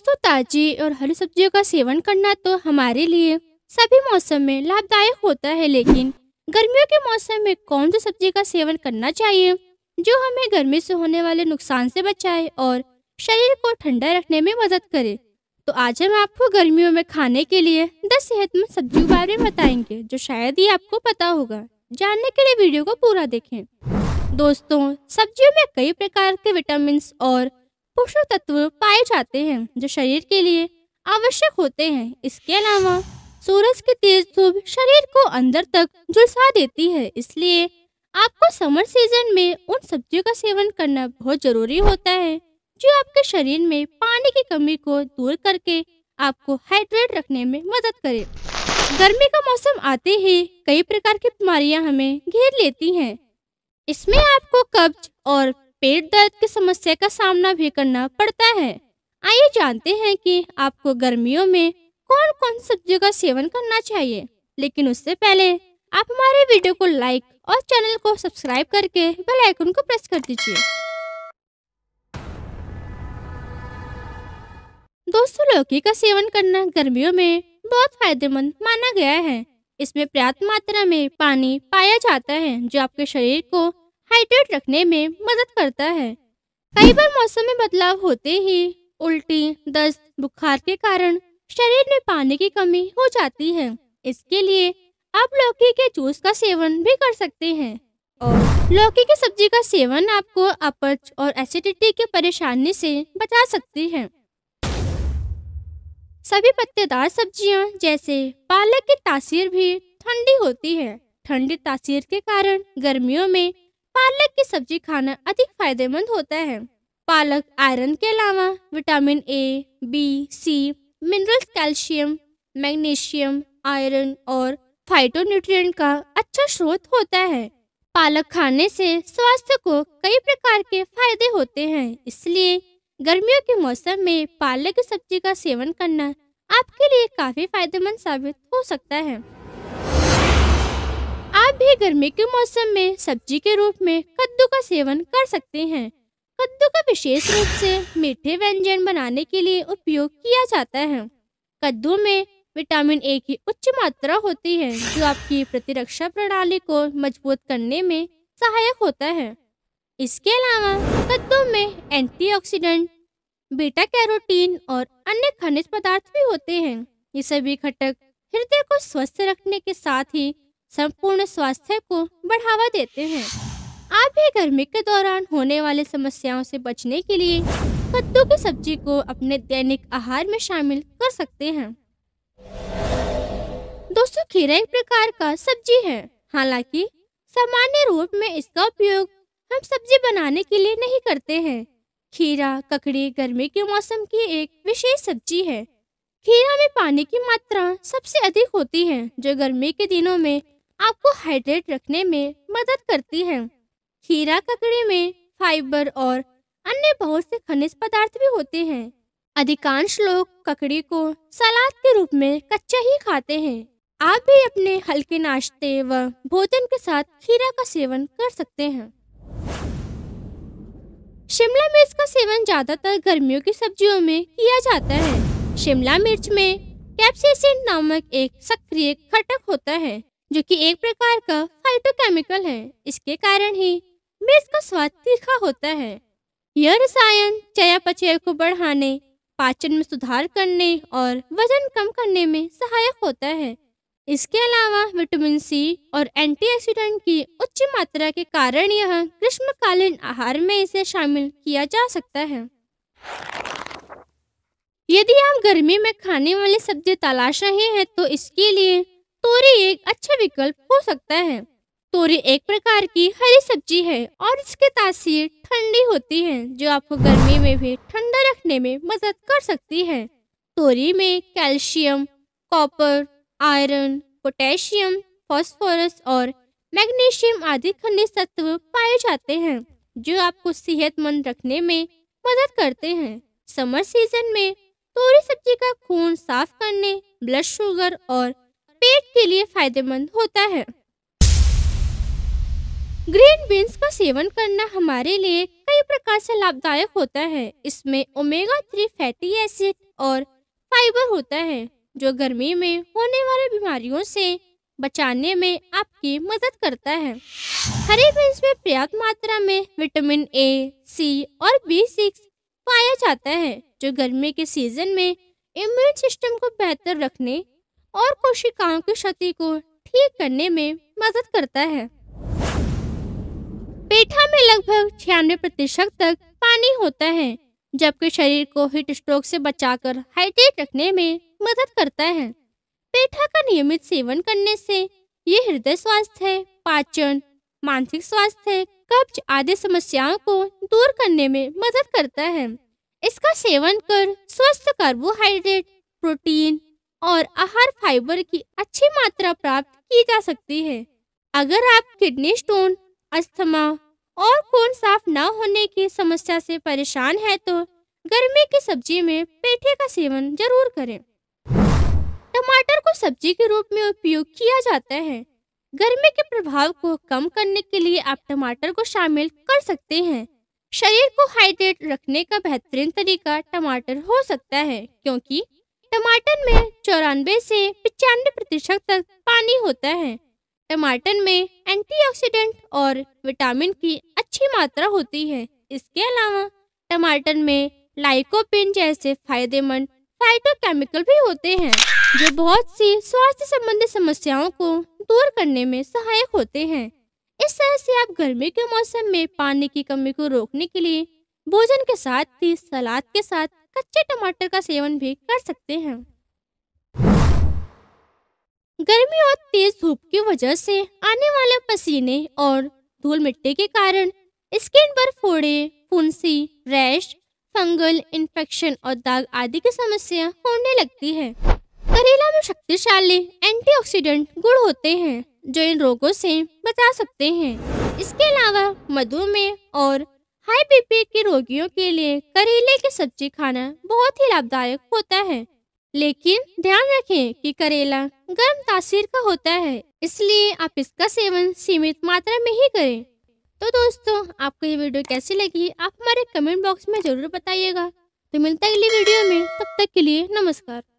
दोस्तों ताजी और हरी सब्जियों का सेवन करना तो हमारे लिए सभी मौसम में लाभदायक होता है लेकिन गर्मियों के मौसम में कौन सी सब्जी का सेवन करना चाहिए जो हमें गर्मी से होने वाले नुकसान से बचाए और शरीर को ठंडा रखने में मदद करे तो आज हम आपको गर्मियों में खाने के लिए 10 सेहतमंद सब्जियों के बारे में बताएंगे जो शायद ही आपको पता होगा जानने के लिए वीडियो को पूरा देखें दोस्तों सब्जियों में कई प्रकार के विटामिन और पोषक तत्व पाए जाते हैं जो शरीर के लिए आवश्यक होते हैं इसके अलावा सूरज की तेज धूप शरीर को अंदर तक झुलसा देती है इसलिए आपको समर सीजन में उन सब्जियों का सेवन करना बहुत जरूरी होता है जो आपके शरीर में पानी की कमी को दूर करके आपको हाइड्रेट रखने में मदद करे गर्मी का मौसम आते ही कई प्रकार की बीमारियां हमें घेर लेती हैं इसमें आपको कब्ज और पेट दर्द की समस्या का सामना भी करना पड़ता है आइए जानते हैं कि आपको गर्मियों में कौन कौन सब्जियों का सेवन करना चाहिए लेकिन उससे पहले आप हमारे वीडियो को लाइक और चैनल को सब्सक्राइब करके बेल आइकन को प्रेस कर दीजिए दोस्तों लौकी का सेवन करना गर्मियों में बहुत फायदेमंद माना गया है इसमें पर्याप्त मात्रा में पानी पाया जाता है जो आपके शरीर को हाइड्रेट रखने में मदद करता है कई बार मौसम में बदलाव होते ही उल्टी दस्त बुखार के कारण शरीर में पानी की कमी हो जाती है इसके लिए आप लौकी के जूस का सेवन भी कर सकते हैं और लौकी की सब्जी का सेवन आपको अपच और एसिडिटी की परेशानी से बचा सकती है सभी पत्तेदार सब्जियां जैसे पालक की तासीर भी ठंडी होती है ठंडी तासीर के कारण गर्मियों में पालक की सब्जी खाना अधिक फायदेमंद होता है पालक आयरन के अलावा vitamin A B C minerals calcium magnesium iron और फाइटोन्यूट्रिएंट का अच्छा स्रोत होता है पालक खाने से स्वास्थ्य को कई प्रकार के फायदे होते हैं इसलिए गर्मियों के मौसम में पालक की सब्जी का सेवन करना आपके लिए काफी फायदेमंद साबित हो सकता है भी गर्मी के मौसम में सब्जी के रूप में कद्दू का सेवन कर सकते हैं कद्दू का विशेष रूप से मीठे व्यंजन बनाने के लिए उपयोग किया जाता है कद्दू में विटामिन ए की उच्च मात्रा होती है जो आपकी प्रतिरक्षा प्रणाली को मजबूत करने में सहायक होता है इसके अलावा कद्दू में एंटीऑक्सीडेंट, बीटा कैरोटीन और अन्य खनिज पदार्थ भी होते हैं ये सभी घटक हृदय को स्वस्थ रखने के साथ ही संपूर्ण स्वास्थ्य को बढ़ावा देते हैं आप भी गर्मी के दौरान होने वाले समस्याओं से बचने के लिए कद्दू की सब्जी को अपने दैनिक आहार में शामिल कर सकते हैं दोस्तों खीरा एक प्रकार का सब्जी है हालांकि सामान्य रूप में इसका उपयोग हम सब्जी बनाने के लिए नहीं करते हैं खीरा ककड़ी गर्मी के मौसम की एक विशेष सब्जी है खीरा में पानी की मात्रा सबसे अधिक होती है जो गर्मी के दिनों में आपको हाइड्रेट रखने में मदद करती है खीरा ककड़ी में फाइबर और अन्य बहुत से खनिज पदार्थ भी होते हैं अधिकांश लोग ककड़ी को सलाद के रूप में कच्चा ही खाते हैं आप भी अपने हल्के नाश्ते व भोजन के साथ खीरा का सेवन कर सकते हैं शिमला मिर्च का सेवन ज्यादातर गर्मियों की सब्जियों में किया जाता है शिमला मिर्च में कैप्सिसिन नामक एक सक्रिय घटक होता है जो कि एक प्रकार का फाइटोकेमिकल है इसके कारण ही मिर्च का स्वाद तीखा होता है यह रसायन चयापचय को बढ़ाने पाचन में सुधार करने और वजन कम करने में सहायक होता है इसके अलावा विटामिन सी और एंटीऑक्सीडेंट की उच्च मात्रा के कारण यह ग्रीष्मकालीन आहार में इसे शामिल किया जा सकता है यदि आप गर्मी में खाने वाली सब्जी तलाश रहे हैं तो इसके लिए तोरी एक अच्छा विकल्प हो सकता है तोरी एक प्रकार की हरी सब्जी है और इसके तासीर ठंडी होती है जो आपको गर्मी में भी ठंडा रखने में मदद कर सकती है तोरी में calcium copper iron potassium phosphorus और मैग्नीशियम आदि खनिज तत्व पाए जाते हैं जो आपको सेहतमंद रखने में मदद करते हैं समर सीजन में तोरी सब्जी का खून साफ करने ब्लड शुगर और पेट के लिए फायदेमंद होता है ग्रीन बीन्स का सेवन करना हमारे लिए कई प्रकार से लाभदायक होता है इसमें ओमेगा थ्री फैटी एसिड और फाइबर होता है जो गर्मी में होने वाले बीमारियों से बचाने में आपकी मदद करता है हरे बीन्स में पर्याप्त मात्रा में विटामिन ए सी और बी सिक्स पाया जाता है जो गर्मी के सीजन में इम्यून सिस्टम को बेहतर रखने और कोशिकाओं की क्षति को ठीक करने में मदद करता है पेठा में लगभग छियानवे प्रतिशत तक पानी होता है जबकि शरीर को हीट स्ट्रोक से बचाकर हाइड्रेट रखने में मदद करता है पेठा का नियमित सेवन करने से ये हृदय स्वास्थ्य पाचन मानसिक स्वास्थ्य कब्ज आदि समस्याओं को दूर करने में मदद करता है इसका सेवन कर स्वस्थ कार्बोहाइड्रेट प्रोटीन और आहार फाइबर की अच्छी मात्रा प्राप्त की जा सकती है अगर आप किडनी स्टोन अस्थमा और खून साफ न होने की समस्या से परेशान है तो गर्मी की सब्जी में पेठे का सेवन जरूर करें टमाटर को सब्जी के रूप में उपयोग किया जाता है गर्मी के प्रभाव को कम करने के लिए आप टमाटर को शामिल कर सकते हैं शरीर को हाइड्रेट रखने का बेहतरीन तरीका टमाटर हो सकता है क्योंकि टमाटर में चौरानवे से पचानवे प्रतिशत तक पानी होता है टमाटर में एंटीऑक्सीडेंट और विटामिन की अच्छी मात्रा होती है इसके अलावा टमाटर में लाइकोपिन जैसे फायदेमंद फाइटोकेमिकल भी होते हैं जो बहुत सी स्वास्थ्य संबंधी समस्याओं को दूर करने में सहायक होते हैं इस तरह से आप गर्मी के मौसम में पानी की कमी को रोकने के लिए भोजन के साथ ही सलाद के साथ कच्चे टमाटर का सेवन भी कर सकते हैं गर्मी और तेज धूप की वजह से आने वाले पसीने और धूल मिट्टी के कारण स्किन पर फोड़े फुंसी रैश फंगल इन्फेक्शन और दाग आदि की समस्या होने लगती है करेला में शक्तिशाली एंटीऑक्सीडेंट गुण होते हैं जो इन रोगों से बचा सकते हैं इसके अलावा मधुमेह और हाई बीपी के रोगियों के लिए करेले की सब्जी खाना बहुत ही लाभदायक होता है लेकिन ध्यान रखें कि करेला गर्म तासीर का होता है इसलिए आप इसका सेवन सीमित मात्रा में ही करें तो दोस्तों आपको ये वीडियो कैसी लगी आप हमारे कमेंट बॉक्स में ज़रूर बताइएगा तो मिलता है अगली वीडियो में तब तक के लिए नमस्कार